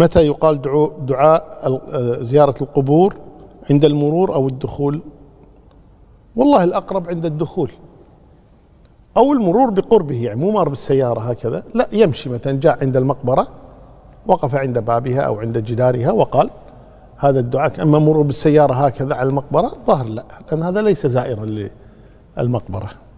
متى يقال دعاء آه، زيارة القبور عند المرور أو الدخول والله الأقرب عند الدخول أو المرور بقربه يعني مو مار بالسيارة هكذا لا يمشي مثلا جاء عند المقبرة وقف عند بابها أو عند جدارها وقال هذا الدعاء أما مرور بالسيارة هكذا على المقبرة ظهر لا لأن هذا ليس زائرا للمقبرة